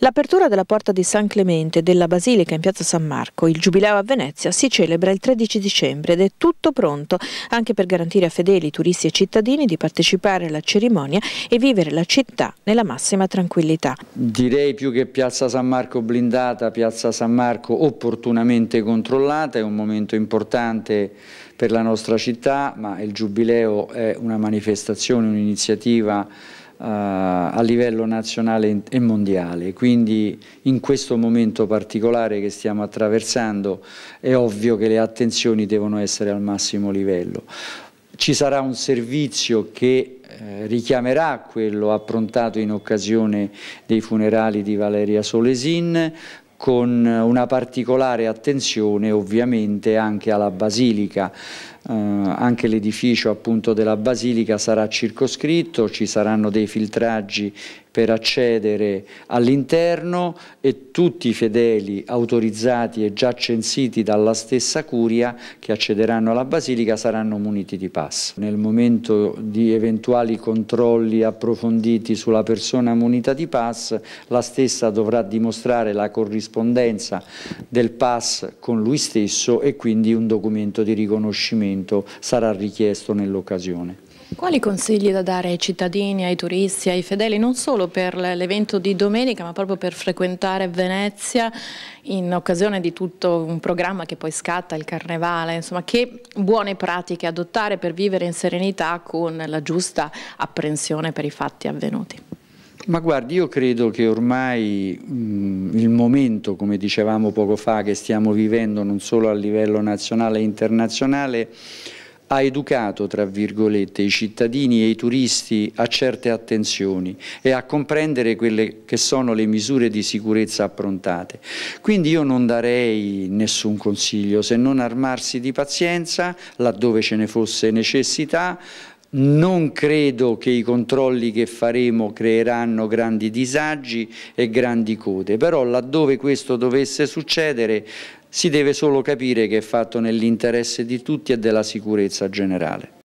L'apertura della porta di San Clemente della Basilica in piazza San Marco, il Giubileo a Venezia, si celebra il 13 dicembre ed è tutto pronto anche per garantire a fedeli, turisti e cittadini di partecipare alla cerimonia e vivere la città nella massima tranquillità. Direi più che piazza San Marco blindata, piazza San Marco opportunamente controllata, è un momento importante per la nostra città, ma il Giubileo è una manifestazione, un'iniziativa eh, a livello nazionale e mondiale. Quindi in questo momento particolare che stiamo attraversando è ovvio che le attenzioni devono essere al massimo livello. Ci sarà un servizio che eh, richiamerà quello approntato in occasione dei funerali di Valeria Solesin, con una particolare attenzione ovviamente anche alla basilica. Eh, anche l'edificio della basilica sarà circoscritto, ci saranno dei filtraggi per accedere all'interno e tutti i fedeli autorizzati e già censiti dalla stessa curia che accederanno alla basilica saranno muniti di pass. Nel momento di eventuali controlli approfonditi sulla persona munita di pass, la stessa dovrà dimostrare la corrispondenza del pass con lui stesso e quindi un documento di riconoscimento sarà richiesto nell'occasione. Quali consigli da dare ai cittadini, ai turisti, ai fedeli, non solo per l'evento di domenica, ma proprio per frequentare Venezia in occasione di tutto un programma che poi scatta, il carnevale, insomma, che buone pratiche adottare per vivere in serenità con la giusta apprensione per i fatti avvenuti? Ma guardi, io credo che ormai mh, il momento, come dicevamo poco fa, che stiamo vivendo non solo a livello nazionale e internazionale, ha educato, tra virgolette, i cittadini e i turisti a certe attenzioni e a comprendere quelle che sono le misure di sicurezza approntate. Quindi io non darei nessun consiglio se non armarsi di pazienza laddove ce ne fosse necessità, non credo che i controlli che faremo creeranno grandi disagi e grandi code, però laddove questo dovesse succedere si deve solo capire che è fatto nell'interesse di tutti e della sicurezza generale.